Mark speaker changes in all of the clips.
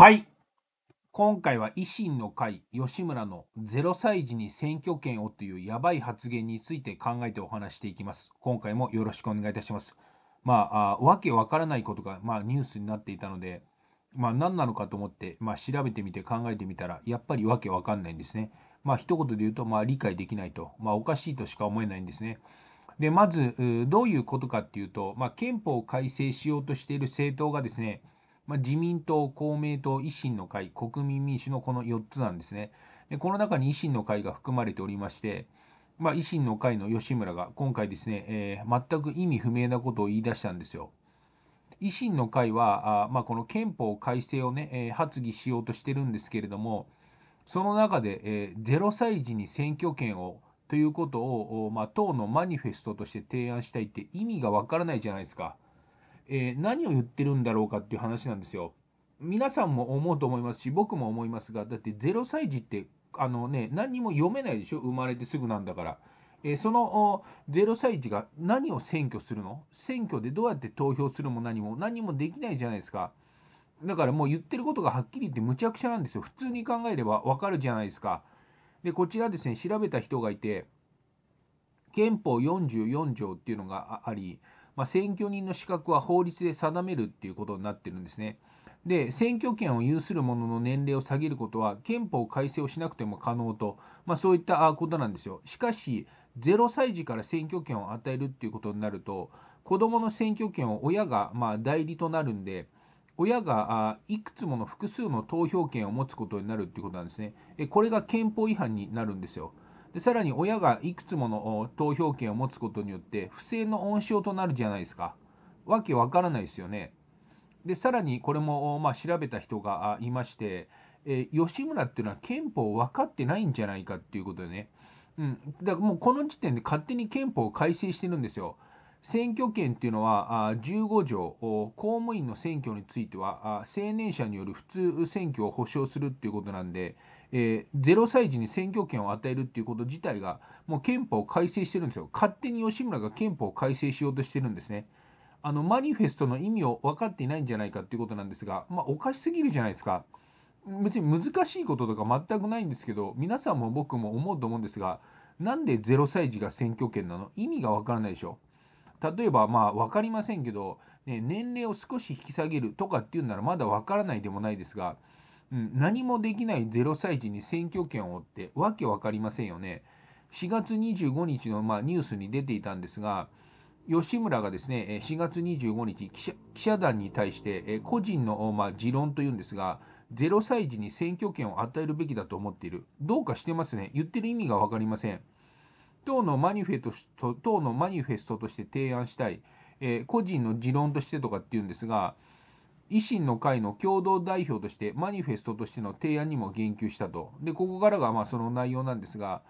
Speaker 1: はい。今回は維新の会、吉村の0歳児に選挙権をというやばい発言について考えてお話していきます。今回もよろしくお願いいたします。まあ、あわけわからないことが、まあ、ニュースになっていたので、まあ、何なのかと思って、まあ、調べてみて考えてみたら、やっぱりわけわかんないんですね。まあ、一言で言うと、まあ、理解できないと、まあ、おかしいとしか思えないんですね。で、まず、どういうことかっていうと、まあ、憲法を改正しようとしている政党がですね、まあ、自民党、公明党、維新の会、国民民主のこの4つなんですね。でこの中に維新の会が含まれておりまして、まあ、維新の会の吉村が今回ですね、えー、全く意味不明なことを言い出したんですよ。維新の会は、あまあ、この憲法改正をね、えー、発議しようとしてるんですけれども、その中で、えー、0歳児に選挙権をということを、まあ、党のマニフェストとして提案したいって意味がわからないじゃないですか。えー、何を言ってるんだろうかっていう話なんですよ。皆さんも思うと思いますし僕も思いますがだって0歳児ってあのね何にも読めないでしょ生まれてすぐなんだから。えー、その0歳児が何を選挙するの選挙でどうやって投票するも何も何もできないじゃないですか。だからもう言ってることがはっきり言ってむちゃくちゃなんですよ。普通に考えればわかるじゃないですか。で、こちらですね、調べた人がいて、憲法44条っていうのがあり、まあ、選挙人の資格は法律で定めるっていうことになってるんですね。で選挙権を有する者の年齢を下げることは憲法改正をしなくても可能と、まあ、そういったことなんですよ。しかし0歳児から選挙権を与えるっていうことになると子どもの選挙権を親がま代理となるんで親がいくつもの複数の投票権を持つことになるっていうことなんですね。これが憲法違反になるんですよ。でさらに親がいくつもの投票権を持つことによって不正の温床となるじゃないですか。わけわからないですよね。でさらにこれも、まあ、調べた人がいまして、えー、吉村っていうのは憲法を分かってないんじゃないかっていうことでね、うん、だからもうこの時点で勝手に憲法を改正してるんですよ。選挙権っていうのはあ15条公務員の選挙についてはあ青年者による普通選挙を保障するっていうことなんでえー、0歳児に選挙権を与えるっていうこと自体が、もう憲法を改正してるんですよ。勝手に吉村が憲法を改正しようとしてるんですね。あのマニフェストの意味を分かっていないんじゃないかっていうことなんですが、まあ、おかしすぎるじゃないですか。別に難しいこととか全くないんですけど、皆さんも僕も思うと思うんですが、なんで0歳児が選挙権なの意味が分からないでしょ。例えば、まあ分かりませんけど、ね、年齢を少し引き下げるとかっていうならまだ分からないでもないですが、うん、何もできない0歳児に選挙権を負ってわけわかりませんよね。4月25日の、まあ、ニュースに出ていたんですが、吉村がですね、4月25日、記者記者団に対して、個人の、まあ、持論というんですが、0歳児に選挙権を与えるべきだと思っている。どうかしてますね。言ってる意味が分かりません。党のマニフェト党のマニフェストとして提案したい、えー、個人の持論としてとかっていうんですが、維新の会の共同代表としてマニフェストとしての提案にも言及したと。で、ここからがまあその内容なんですが、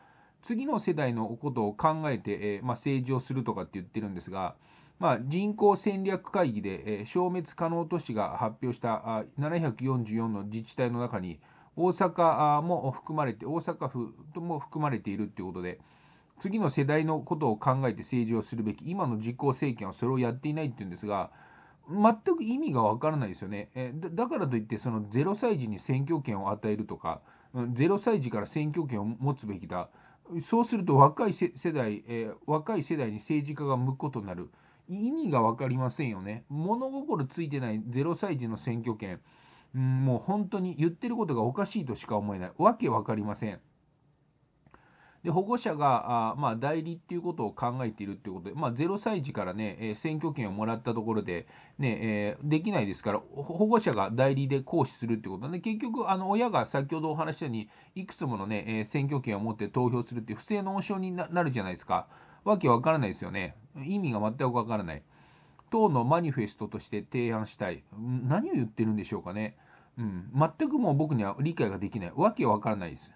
Speaker 1: 次の世代のことを考えて、えー、まあ、政治をするとかって言ってるんですが、まあ、人口戦略会議で、えー、消滅可能都市が発表したあ744の自治体の中に、大阪も含まれて、大阪府も含まれているということで、次の世代のことを考えて政治をするべき、今の実行政権はそれをやっていないっていうんですが、全く意味がわからないですよね。えー、だからといってその0歳児に選挙権を与えるとか、0歳児から選挙権を持つべきだそうすると若い世代、えー、若い世代に政治家が向くことになる意味が分かりませんよね。物心ついてない0歳児の選挙権、うん、もう本当に言ってることがおかしいとしか思えないわけ分かりません。で保護者があ、まあ、代理っていうことを考えているということで、まあ、0歳児からね、え選挙権をもらったところでね、えー、できないですから保護者が代理で行使するってことで結局あの親が先ほどお話したようにいくつものね、え選挙権を持って投票するって不正の温床になるじゃないですかわけわからないですよね意味が全くわからない党のマニフェストとして提案したい何を言ってるんでしょうかね、うん、全くもう僕には理解ができないわけわからないです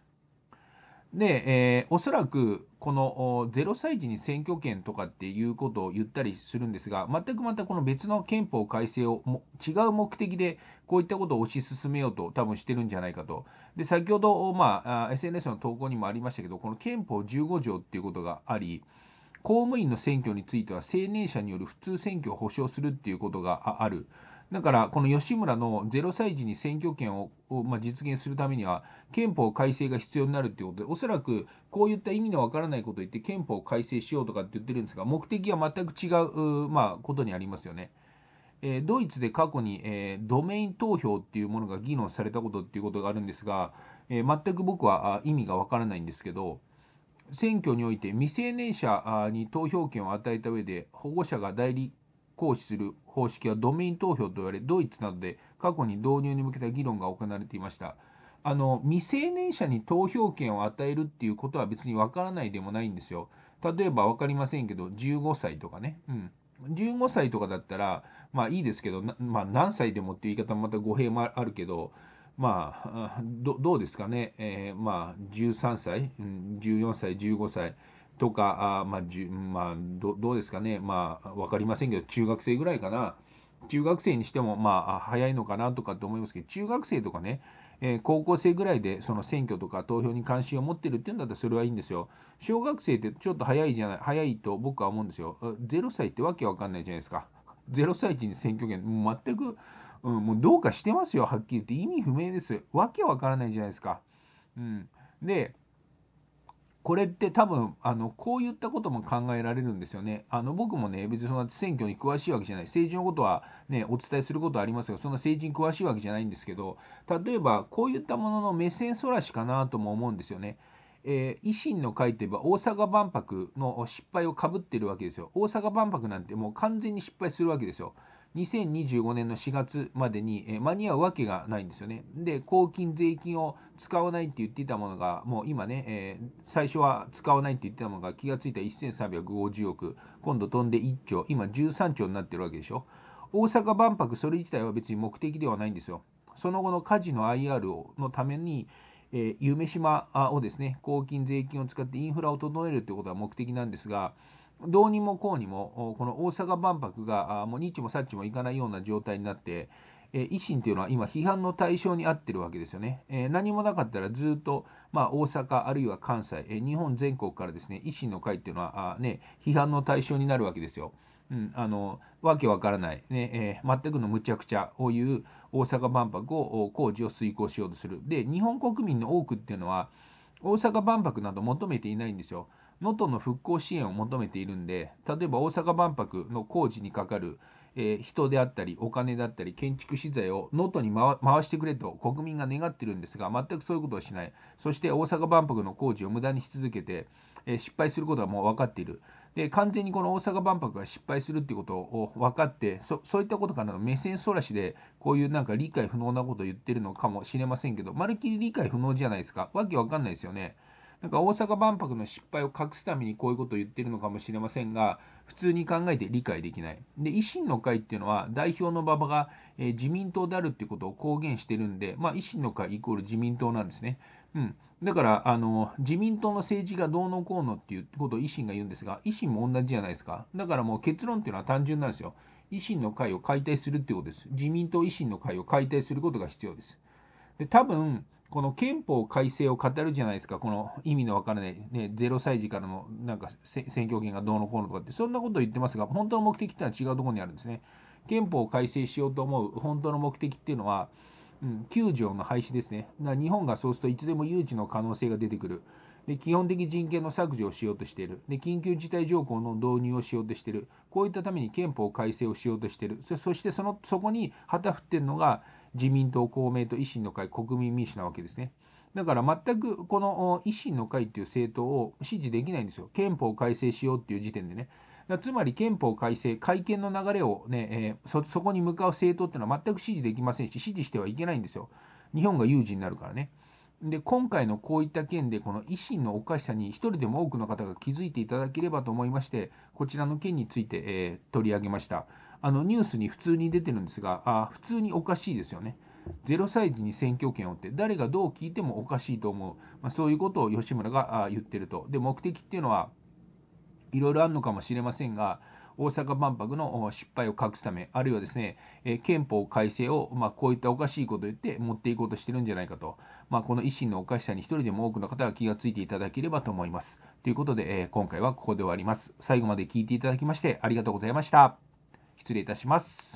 Speaker 1: で、えー、おそらくこの0歳児に選挙権とかっていうことを言ったりするんですが、全くまたこの別の憲法改正をも違う目的で、こういったことを推し進めようと多分してるんじゃないかと。で、先ほど、まあ、SNS の投稿にもありましたけど、この憲法15条っていうことがあり、公務員の選挙については、成年者による普通選挙を保障するっていうことがある。だからこの吉村の0歳児に選挙権をまあ、実現するためには憲法改正が必要になるということでおそらくこういった意味のわからないことを言って憲法を改正しようとかって言ってるんですが目的は全く違う、まあ、ことにありますよね。えー、ドイツで過去に、えー、ドメイン投票っていうものが議論されたことっていうことがあるんですが、えー、全く僕は意味がわからないんですけど選挙において未成年者に投票権を与えた上で保護者が代理行使する方式はドメイン投票と言われ、ドイツなどで過去に導入に向けた議論が行われていました。あの未成年者に投票権を与えるっていうことは別にわからないでもないんですよ。例えば分かりませんけど、15歳とかね。うん。15歳とかだったら、まあいいですけど、まあ、何歳でもっていう言い方もまた語弊もあるけど、まあ、どどうですかね、えー、まあ、13歳、14歳、15歳、とか、あまあ、じまあど、どうですかね、まあ、分かりませんけど、中学生ぐらいかな、中学生にしても、まあ、早いのかなとかって思いますけど、中学生とかね、えー、高校生ぐらいでその選挙とか投票に関心を持ってるっていうんだったらそれはいいんですよ。小学生ってちょっと早いじゃない、早いと僕は思うんですよ。0歳ってわけわかんないじゃないですか。0歳児に選挙権、全く、うん、もうどうかしてますよ、はっきり言って。意味不明です。わけわからないじゃないですか。うん、で、これって多分あのこういったことも考えられるんですよね。あの僕もね別にそんな選挙に詳しいわけじゃない政治のことはねお伝えすることはありますがそんな政治に詳しいわけじゃないんですけど例えばこういったものの目線そらしかなとも思うんですよね。えー、維新の会といえば大阪万博の失敗をかぶってるわけですよ。大阪万博なんてもう完全に失敗するわけですよ。2025年の4月までに、え間に合うわけがないんですよね。で、公金、税金を使わないって言っていたものが、もう今ね、えー、最初は使わないって言ってたものが気がついた1350億、今度飛んで1兆、今13兆になってるわけでしょ。大阪万博、それ自体は別に目的ではないんですよ。その後のカジノ IR をのために、えー、夢島をですね、公金、税金を使ってインフラを整えるということが目的なんですが、どうにもこうにも、この大阪万博が、もうニッチもサッチもいかないような状態になって、え維新というのは今批判の対象に合ってるわけですよね。えー、何もなかったらずっと、まあ、大阪あるいは関西、えー、日本全国からですね維新の会っていうのはあ、ね、批判の対象になるわけですよ。うん、あのわけわからない、ねえー、全くのむちゃくちゃをいう大阪万博を工事を遂行しようとする。で日本国民の多くっていうのは大阪万博など求めていないんですよ。能登の復興支援を求めているんで、例えば大阪万博の工事にかかる、えー、人であったり、お金だったり、建築資材を能登に回してくれと国民が願ってるんですが、全くそういうことをしない、そして大阪万博の工事を無駄にし続けて、えー、失敗することはもう分かっている。で完全にこの大阪万博が失敗するっていうことを分かってそそういったことから目線そらしでこういうなんか理解不能なことを言ってるのかもしれませんけどまるっきり理解不能じゃないですかわけわかんないですよね。なんか大阪万博の失敗を隠すためにこういうことを言ってるのかもしれませんが、普通に考えて理解できない。で、維新の会っていうのは代表の馬場が、えー、自民党であるっていうことを公言してるんで、まあ、維新の会イコール自民党なんですね。うん。だから、あの、自民党の政治がどうのこうのっていうことを維新が言うんですが、維新も同じじゃないですか。だからもう結論っていうのは単純なんですよ。維新の会を解体するってことです。自民党維新の会を解体することが必要です。で、多分、この憲法改正を語るじゃないですか、この意味のわからない、ね、0歳児からのなんか選挙権がどうのこうのとかって、そんなことを言ってますが、本当の目的ってのは違うところにあるんですね。憲法を改正しようと思う本当の目的っていうのは、うん、9条の廃止ですね。だから日本がそうするといつでも誘致の可能性が出てくる。で基本的人権の削除をしようとしているで、緊急事態条項の導入をしようとしている、こういったために憲法改正をしようとしている、そしてそのそこに旗振っているのが、自民党、公明党、維新の会、国民民主なわけですね。だから全くこの維新の会っていう政党を支持できないんですよ。憲法改正しようっていう時点でね。つまり憲法改正、改憲の流れをね、えー、そ、そこに向かう政党っていうのは全く支持できませんし、支持してはいけないんですよ。日本が有事になるからね。で、今回のこういった件で、この維新のおかしさに一人でも多くの方が気づいていただければと思いまして、こちらの件について、えー、取り上げました。あのニュースに普通に出てるんですがあ普通におかしいですよね。0歳児に選挙権をって誰がどう聞いてもおかしいと思う、まあ、そういうことを吉村が言ってると。で目的っていうのはいろいろあるのかもしれませんが大阪万博の失敗を隠すためあるいはですね、え憲法改正を、まあ、こういったおかしいことを言って持っていこうとしてるんじゃないかと、まあ、この維新のおかしさに一人でも多くの方が気がついていただければと思います。ということで、え今回はここで終わります。最後まで聞いていただきましてありがとうございました。失礼いたします。